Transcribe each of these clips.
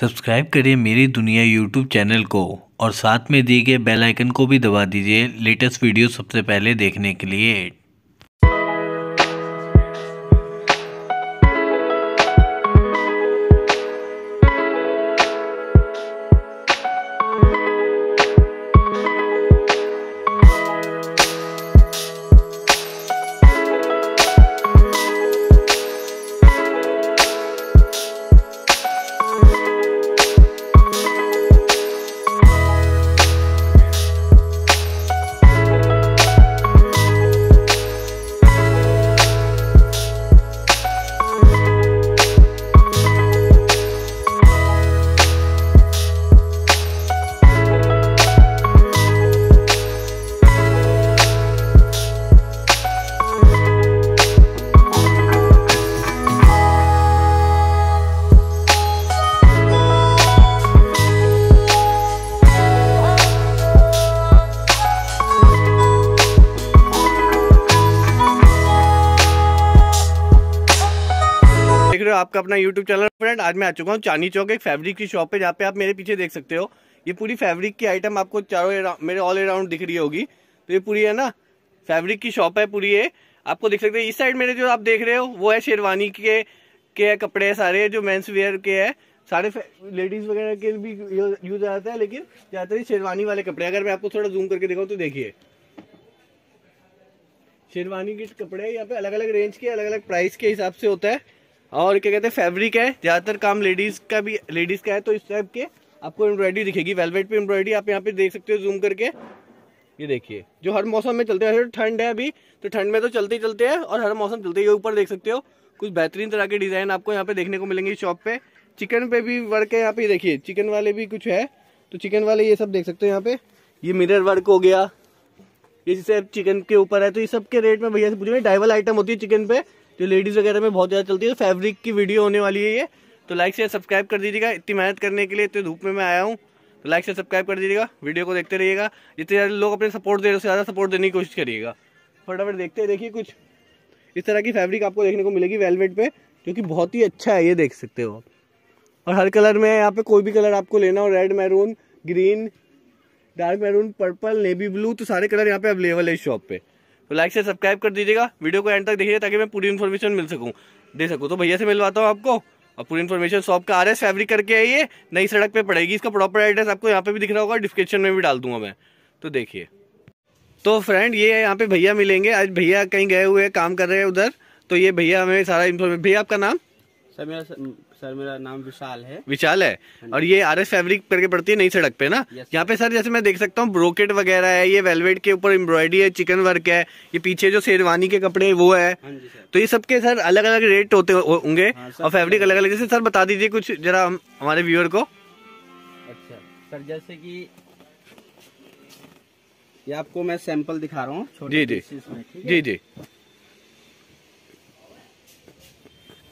Subscribe करें मेरी दुनिया यूट्यूब चैनल को और साथ में दिए गए बेल आइकन को भी दबा दीजिए लेटेस्ट वीडियो सबसे पहले देखने के लिए रहे हो आपका अपना यूट्यूब चैनल फ्रेंड आज मैं आ चुका हूँ चांदी चौक एक फैब्रिक की शॉप पे जहाँ पे आप मेरे पीछे देख सकते हो ये पूरी फैब्रिक की आइटम आपको चारों मेरे ऑल अराउंड दिख रही होगी तो ये पूरी है ना फैब्रिक की शॉप है पूरी ये आपको देख सकते हो इस साइड मेरे जो आप देख रहे हो वो है शेरवानी के के कपड़े सारे जो मेन्स वेयर के है सारे लेडीज वगैरह के भी यूज आते हैं लेकिन ज़्यादातर शेरवानी वाले कपड़े अगर मैं आपको थोड़ा जूम करके दिखाऊँ तो देखिए शेरवानी के कपड़े यहाँ पे अलग अलग रेंज के अलग अलग प्राइस के हिसाब से होता है और क्या कहते हैं फैब्रिक है ज़्यादातर काम लेडीज़ का भी लेडीज़ का है तो इस टाइप के आपको एम्ब्रॉयडरी दिखेगी वेलवेट पे एम्ब्रॉयडरी आप यहाँ पे देख सकते हो जूम करके ये देखिए जो हर मौसम में चलते हैं तो ठंड है अभी तो ठंड में तो चलते ही चलते हैं और हर मौसम चलते ये ऊपर देख सकते हो कुछ बेहतरीन तरह के डिज़ाइन आपको यहाँ पे देखने को मिलेंगे शॉप पे चिकन पे भी वर्क है यहाँ पे देखिए चिकन वाले भी कुछ है तो चिकन वाले ये सब देख सकते हो यहाँ पे ये मिरर वर्क हो गया ये जैसे चिकन के ऊपर है तो ये सब के रेट में भैया से पूछे डाइवल आइटम होती है चिकन पे जो लेडीज़ वगैरह में बहुत ज़्यादा चलती है तो फैब्रिक की वीडियो होने वाली है ये तो लाइक से सब्सक्राइब कर दीजिएगा इतनी मेहनत करने के लिए इतने धूप में मैं आया हूँ तो लाइक से सब्सक्राइब कर दीजिएगा वीडियो को देखते रहिएगा जितने ज़्यादा लोग अपने सपोर्ट दे रहे उससे ज़्यादा सपोर्ट देने की कोशिश करिएगा फटाफट देखते देखिए कुछ इस तरह की फैब्रिक आपको देखने को मिलेगी वेलवेट पे जो कि बहुत ही अच्छा है ये देख सकते हो और हर कलर में यहाँ पे कोई भी कलर आपको लेना हो red maroon green dark maroon purple navy blue तो सारे कलर यहाँ पे अवेलेबल है इस शॉप पे तो लाइक से सब्सक्राइब कर दीजिएगा वीडियो को एंड तक देखिए ताकि मैं पूरी इन्फॉर्मेशन मिल सकूँ दे सकूँ तो भैया से मिलवाता हूँ आपको और पूरी इन्फॉर्मेशन शॉप का आर एस फैब्रिक करके आइए नई सड़क पर पड़ेगी इसका प्रॉपर एड्रेस आपको यहाँ पर भी दिख रहा होगा डिस्क्रिप्शन में भी डाल दूंगा मैं तो देखिए तो फ्रेंड ये यहाँ पे भैया मिलेंगे आज भैया कहीं गए हुए काम कर रहे हैं उधर तो ये भैया हमें सारा इन्फॉर्मेशन भैया आपका नाम सर मेरा सर मेरा नाम विशाल है विशाल है हाँ और ये आर एस फेब्रिक करके पड़ती है नई सड़क पे ना यहाँ पे सर जैसे मैं देख सकता हूँ ब्रोकेट वगैरह है ये वेलवेट के ऊपर एम्ब्रॉयडरी है चिकन वर्क है ये पीछे जो शेरवानी के कपड़े वो है हाँ तो ये सबके सर अलग अलग रेट होते होंगे हाँ, और फेब्रिक अलग अलग जैसे सर बता दीजिए कुछ जरा हमारे व्यूअर को अच्छा सर जैसे की ये आपको मैं सैंपल दिखा रहा हूँ जी जी जी जी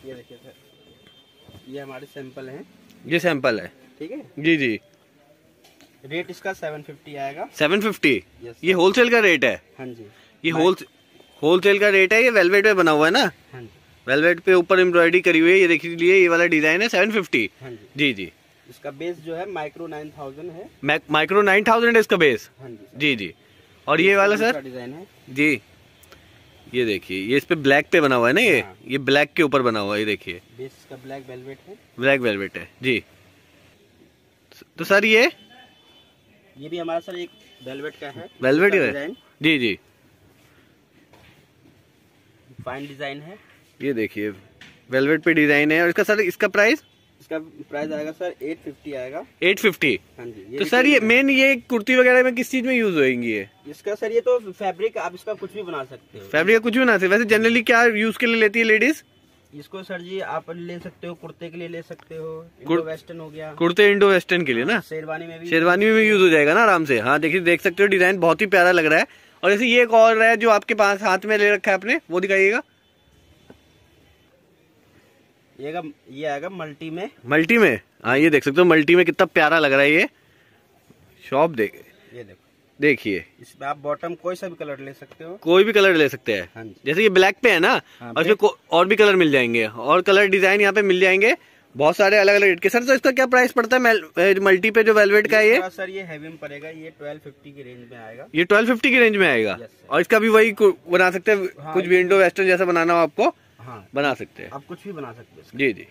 ये देखिए सर ये हमारे सैंपल हैं ये सैंपल है ठीक है जी जी रेट इसका सेवन फिफ्टी आएगा सेवन फिफ्टी ये होलसेल का रेट है हाँ जी ये होल होलसेल का रेट है ये वेलवेट पे बना हुआ है ना हाँ जी वेलवेट पे ऊपर एम्ब्रॉयडरी करी हुई है ये देख लीजिए ये वाला डिजाइन है सेवन फिफ्टी हाँ जी जी इसका बेस जो है माइक्रो नाइन थाउजेंड है माइक्रो नाइन थाउजेंड है इसका बेस हाँ जी जी जी और ये वाला सर डिजाइन है जी ये देखिए ये इस पे ब्लैक पे बना हुआ है ना ये हाँ। ये ब्लैक के ऊपर बना हुआ है ये देखिए बेस का ब्लैक वेलवेट है ब्लैक वेलवेट है जी तो सर ये ये भी हमारा सर एक वेलवेट का है वेलवेट का है जी जी फाइन डिजाइन है ये देखिए वेलवेट पे डिजाइन है और इसका सर इसका प्राइस इसका प्राइस आएगा सर एट फिफ्टी आएगा एट फिफ्टी हाँ जी तो सर ये मेन ये कुर्ती वगैरह में किस चीज में यूज होगी ये इसका सर ये तो फैब्रिक आप इसका कुछ भी बना सकते हो फैब्रिक कुछ भी बना सकते वैसे जनरली क्या यूज के लिए लेती है लेडीज इसको सर जी आप ले सकते हो कुर्ते के लिए ले सकते हो इंडो वेस्टर्न हो गया कुर्ते इंडो वेस्टर्न के लिए ना हाँ, शेरवानी में भी शेरवानी में भी यूज हो जाएगा ना आराम से हाँ देखिए देख सकते हो डिजाइन बहुत ही प्यारा लग रहा है और जैसे ये एक और है जो आपके पास हाथ में ले रखा है आपने वो दिखाइएगा ये ये आएगा मल्टी में मल्टी में हाँ ये देख सकते हो मल्टी में कितना प्यारा लग रहा है ये शॉप देख ये देखो देखिए इसमें आप बॉटम कोई सा भी कलर ले सकते हो कोई भी कलर ले सकते हैं हाँ जैसे ये ब्लैक पे है ना हाँ, और और भी कलर मिल जाएंगे और कलर डिजाइन यहाँ पे मिल जाएंगे बहुत सारे अलग अलग रेट के सर तो इसका क्या प्राइस पड़ता है मल्टी पे जो वेलवेट का ये सर ये हैवी में पड़ेगा ये ट्वेल्व की रेंज में आएगा ये 1250 की रेंज में आएगा और इसका भी वही बना सकते हैं हाँ, कुछ विंडो वेस्टर्न जैसा बनाना हो आपको हाँ बना सकते हैं आप कुछ भी बना सकते हैं जी जी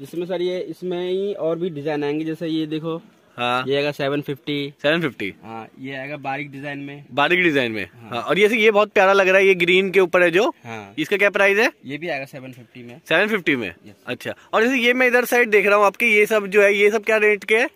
जिसमें सर ये इसमें ही और भी डिजाइन आएंगे जैसे ये देखो हाँ ये आएगा सेवन फिफ्टी सेवन फिफ्टी हाँ ये आएगा बारीक डिजाइन में बारीक डिजाइन में हाँ, हाँ। और ये ये बहुत प्यारा लग रहा है ये ग्रीन के ऊपर है जो हाँ। इसका क्या प्राइस है ये भी आएगा सेवन फिफ्टी में सेवन फिफ्टी में अच्छा और जैसे ये मैं इधर साइड देख रहा हूँ आपके ये सब जो है ये सब क्या रेट के है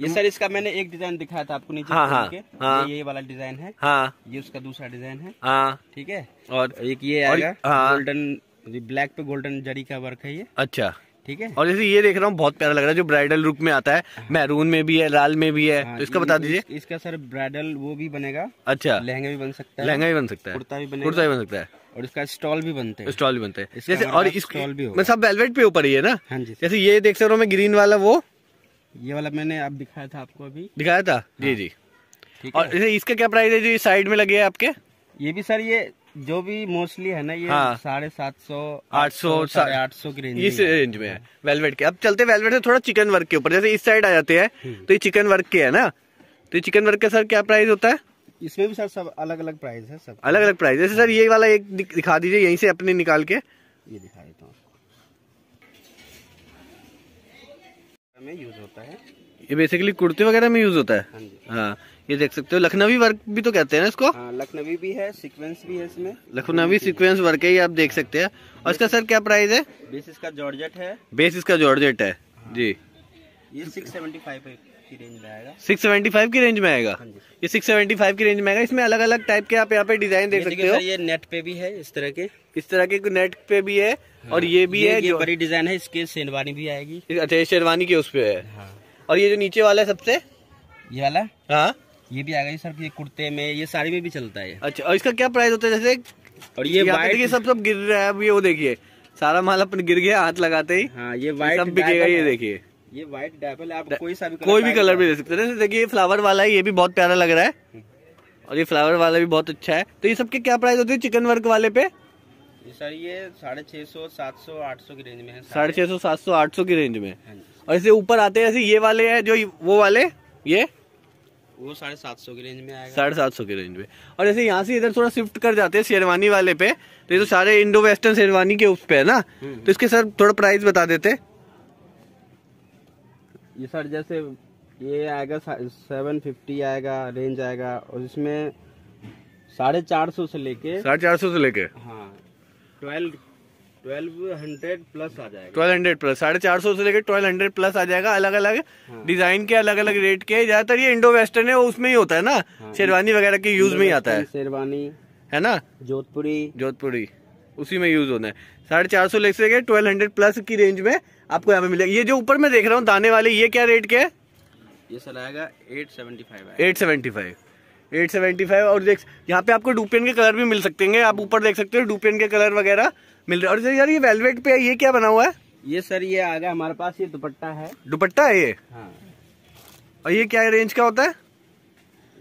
ये सर इसका मैंने एक डिजाइन दिखाया था आपको नीचे हाँ, हाँ, हाँ, ये वाला डिजाइन है हाँ, ये उसका दूसरा डिजाइन है हाँ, ठीक है और एक ये आएगा हाँ, गोल्डन ब्लैक पे गोल्डन जरी का वर्क है ये अच्छा ठीक है और जैसे ये देख रहा हूँ बहुत प्यारा लग रहा है जो ब्राइडल रूप में आता है मैरून हाँ। में भी है लाल में भी है हाँ, तो इसका बता दीजिए इसका सर ब्राइडल वो भी बनेगा अच्छा लहंगा भी बन सकता है लहंगा भी बन सकता है कुर्ता भी कुर्ता भी बन सकता है और इसका स्टॉल भी बनते हैं स्टॉल भी बनते हैं जैसे और स्टॉल भी मैं सब वेलवेट पे ऊपर ही है ना हाँ जी जैसे ये देख सकता हूँ मैं ग्रीन वाला वो ये वाला मैंने अब दिखाया था आपको अभी दिखाया था हाँ। जी जी और इसका क्या प्राइस है जो साइड में लगे है आपके ये भी सर ये जो भी मोस्टली है ना ये हाँ, साढ़े सात सौ आठ सौ साढ़े आठ सौ की रेंज इस रेंज में है वेलवेट के अब चलते वेलवेट से थोड़ा चिकन वर्क के ऊपर जैसे इस साइड आ जाते हैं हम्म। तो ये चिकन वर्क के है ना तो चिकन वर्क का सर क्या प्राइस होता है इसमें भी सर सब अलग अलग प्राइस है सब अलग अलग प्राइस जैसे सर ये वाला एक दिखा दीजिए यहीं से अपने निकाल के ये दिखा देता हूँ में यूज होता है ये बेसिकली कुर्ते वगैरह में यूज होता है हाँ, हाँ, ये देख सकते हो लखनवी वर्क भी तो कहते हैं ना इसको हाँ, लखनवी भी है सीक्वेंस भी है इसमें लखनवी सीक्वेंस वर्क है ये आप देख सकते हैं और इसका सर क्या प्राइस है बेस इसका जॉर्जेट है बेस इसका जॉर्जेट है हाँ। जी ये सिक्स सेवेंटी फाइव की रेंज में सिक्स सेवेंटी फाइव की रेंज में आएगा ये सिक्स सेवेंटी फाइव की रेंज में आएगा इसमें अलग अलग टाइप के आप यहाँ पे डिजाइन देख सकते हो ये नेट पे भी है इस तरह के इस तरह के नेट पे भी है हाँ। और ये भी ये, है ये जो बड़ी डिजाइन है इसके शेरवानी भी आएगी अच्छा शेरवानी के उस पे है हाँ। और ये जो नीचे वाला है सबसे ये वाला हाँ ये भी आएगा सर ये कुर्ते में ये साड़ी में भी चलता है अच्छा और इसका क्या प्राइस होता है जैसे और ये देखिए सब सब गिर रहा है अब ये वो देखिए सारा माल अपन गिर गया हाथ लगाते ही हाँ ये वाइट सब बिकेगा ये देखिए ये व्हाइट डायपल आप कोई सा भी कोई भी कलर भी दे सकते हैं देखिए ये फ्लावर वाला है ये भी बहुत प्यारा लग रहा है हम्म। और ये फ्लावर वाला भी बहुत अच्छा है तो ये सब के क्या प्राइस होती है चिकन वर्क वाले पे सर ये साढ़े छः सौ सात सौ आठ सौ की रेंज में है साढ़े छह सौ सात सौ आठ सौ की रेंज में हाँ और इसे ऊपर आते हैं ऐसे ये वाले हैं जो वो वाले ये वो साढ़े सात सौ की रेंज में आएगा साढ़े सात सौ की रेंज में और जैसे यहाँ से इधर थोड़ा शिफ्ट कर जाते हैं शेरवानी वाले पे तो ये तो सारे इंडो वेस्टर्न शेरवानी के उस पे है ना हम्म, हम्म। तो इसके सर थोड़ा प्राइस बता देते ये सर जैसे ये आएगा सेवन फिफ्टी आएगा रेंज आएगा और इसमें साढ़े चार सौ से लेके साढ़े चार सौ से लेके हाँ ट्वेल्व हंड्रेड प्लस साढ़े चार सौ से लेकर ट्वेल्व हंड्रेड प्लस आ जाएगा अलग अलग हाँ। डिजाइन के अलग अलग रेट के ज्यादातर ये इंडो वेस्टर्न है उसमें ही होता है ना हाँ। शेरवानी वगैरह के यूज में ही आता है शेरवानी है ना जोधपुरी जोधपुरी उसी में यूज होना है साढ़े चार सौ लेकर ट्वेल्व हंड्रेड प्लस की रेंज में आपको यहाँ पे मिलेगा ये जो ऊपर मैं देख रहा हूँ दाने वाले ये क्या रेट के है ये सर आएगा eight seventy five eight seventy five eight seventy five और देख यहाँ पे आपको डुपियन के कलर भी मिल सकते हैं आप ऊपर देख सकते हो डुपियन के कलर वगैरह मिल रहे और सर यार ये वेलवेट पे ये क्या बना हुआ है ये सर ये आ गया हमारे पास ये दुपट्टा है दुपट्टा है ये हाँ। और ये क्या रेंज का होता है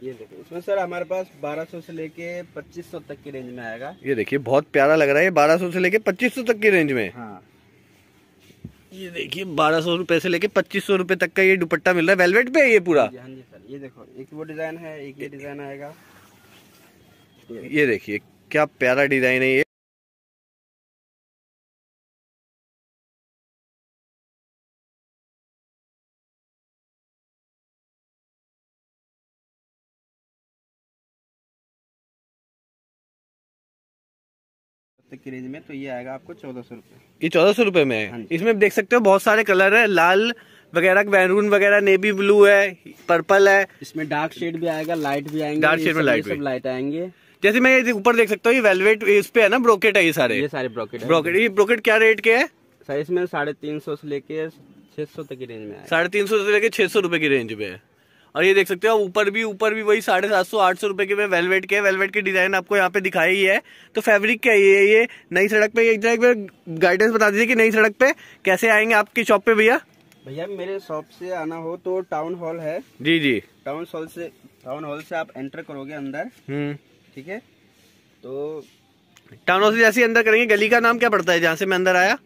ये देखो इसमें सर हमारे पास 1200 से लेके 2500 तक की रेंज में आएगा ये देखिए बहुत प्यारा लग रहा है 1200 से लेके 2500 तक की रेंज में हाँ। ये देखिए बारह सौ रुपए से लेके पच्चीस सौ रुपए तक का ये दुपट्टा मिल रहा है वेलवेट पे है ये पूरा हाँ जी, हाँ जी ये देखो एक वो डिज़ाइन है एक ये डिज़ाइन आएगा ये देखिए क्या प्यारा डिज़ाइन है ये में तो ये आएगा आपको चौदह सौ रुपये ये चौदह सौ रुपये में है हाँ इसमें देख सकते हो बहुत सारे कलर है लाल वगैरह बैरून वगैरह नेवी ब्लू है पर्पल है इसमें डार्क शेड भी आएगा लाइट भी आएंगे डार्क शेड में लाइट सब लाइट आएंगे जैसे मैं ये ऊपर देख सकता हूँ ये वेलवेट इस पे है ना ब्रोकेट है ये सारे ये सारे ब्रोकेट ब्रोकेट ये ब्रोकेट क्या रेट के है सर इसमें साढ़े तीन सौ से लेके छह सौ तक की रेंज में साढ़े तीन सौ से लेके छह सौ रुपए की रेंज में है और ये देख सकते हो ऊपर भी ऊपर भी वही साढ़े सात सौ आठ सौ रुपए के में वेलवेट के वेलवेट के डिजाइन आपको यहाँ पे दिखाई है तो फैब्रिक क्या ये ये नई सड़क पे एक जगह गाइडेंस बता दीजिए कि नई सड़क पे कैसे आएंगे आपकी शॉप पे भैया भैया मेरे शॉप से आना हो तो टाउन हॉल है जी जी टाउन हॉल से टाउन हॉल से आप एंटर करोगे अंदर हम्म। ठीक है तो टाउन हॉल से जैसे अंदर करेंगे गली का नाम क्या पड़ता है जहाँ से मैं अंदर आया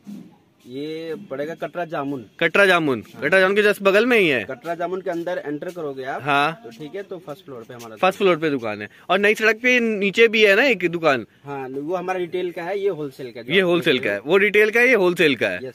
ये पड़ेगा कटरा जामुन कटरा जामुन हाँ। कटरा जामुन के जस्ट बगल में ही है कटरा जामुन के अंदर एंटर करोगे आप हाँ तो ठीक है तो फर्स्ट फ्लोर पे हमारा फर्स्ट फ्लोर पे दुकान है और नई सड़क पे नीचे भी है ना एक दुकान हाँ वो हमारा रिटेल का है ये होलसेल का ये होलसेल का है वो रिटेल का है ये होलसेल का है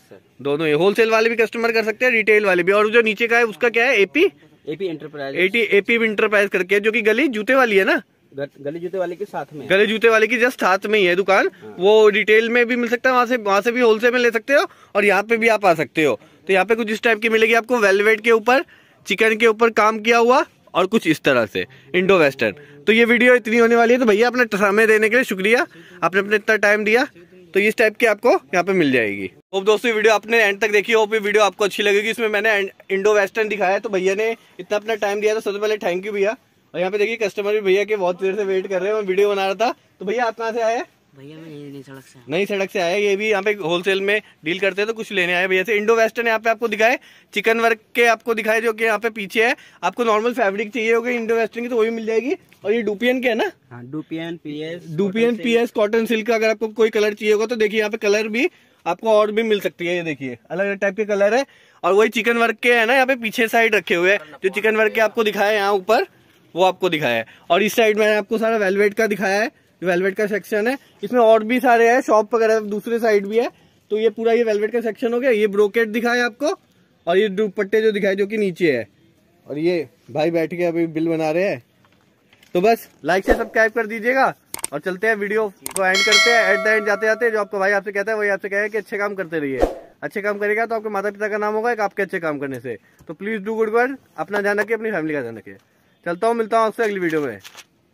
दोनों ये होलसेल वाले भी कस्टमर कर सकते हैं रिटेल वाले भी और जो नीचे का है उसका क्या है AP AP enterprise AP enterprise करके जो की गली जूते वाली है ना गले जूते वाले के साथ में गले जूते वाले की जस्ट साथ में ही है दुकान हाँ। वो रिटेल में भी मिल सकता है वहाँ से वहाँ से भी होलसेल में ले सकते हो और यहाँ पे भी आप आ सकते हो तो यहाँ पे कुछ इस टाइप की मिलेगी आपको वेलवेट के ऊपर चिकन के ऊपर काम किया हुआ और कुछ इस तरह से इंडो वेस्टर्न तो ये वीडियो इतनी होने वाली है तो भैया अपने समय देने के लिए शुक्रिया आपने अपने इतना टाइम दिया तो इस टाइप की आपको यहाँ पे मिल जाएगी होप दोस्तों वीडियो आपने एंड तक देखी होप ये वीडियो आपको अच्छी लगेगी इसमें मैंने इंडो वेस्टर्न दिखाया तो भैया ने इतना अपना टाइम दिया तो सबसे पहले थैंक यू भैया और यहाँ पे देखिए कस्टमर भी भैया के बहुत देर से वेट कर रहे हैं मैं वीडियो बना रहा था तो भैया आप कहाँ से आए भैया नई सड़क से आया ये भी यहाँ पे होलसेल में डील करते हैं तो कुछ लेने आए भैया से इंडो वेस्टर्न यहाँ पे आपको दिखाए चिकन वर्क के आपको दिखाए जो कि यहाँ पे पीछे है आपको नॉर्मल फैब्रिक चाहिए होगा इंडो वेस्टर्न की तो वो भी मिल जाएगी और ये डुपियन के है ना dupion dupion PS dupion PS cotton silk का अगर आपको कोई कलर चाहिए होगा तो देखिए यहाँ पे कलर भी आपको और भी मिल सकती है ये देखिए अलग अलग टाइप के कलर है और वही चिकन वर्क के है ना यहाँ पे पीछे साइड रखे हुए हैं जो चिकन वर्क के आपको दिखाए यहाँ ऊपर वो आपको दिखाया है और इस साइड मैंने आपको सारा वेलवेट का दिखाया है वेलवेट का सेक्शन है इसमें और भी सारे है शॉप वगैरह दूसरे साइड भी है तो ये पूरा ये वेलवेट का सेक्शन हो गया ये ब्रोकेट दिखाया आपको और ये दुपट्टे जो दिखाए जो कि नीचे है और ये भाई बैठ के अभी बिल बना रहे हैं तो बस लाइक से सब्सक्राइब कर दीजिएगा और चलते हैं वीडियो को एंड करते हैं एट द एंड जाते जाते जो आपको भाई आपसे कहता है वही आपसे कहेगा कि अच्छे काम करते रहिए अच्छे काम करेगा तो आपके माता पिता का नाम होगा एक आपके अच्छे काम करने से तो प्लीज डू गुड वर्ड अपना ध्यान रखिए अपनी फैमिली का ध्यान रखिए चलता हूँ मिलता हूँ आपसे अगली वीडियो में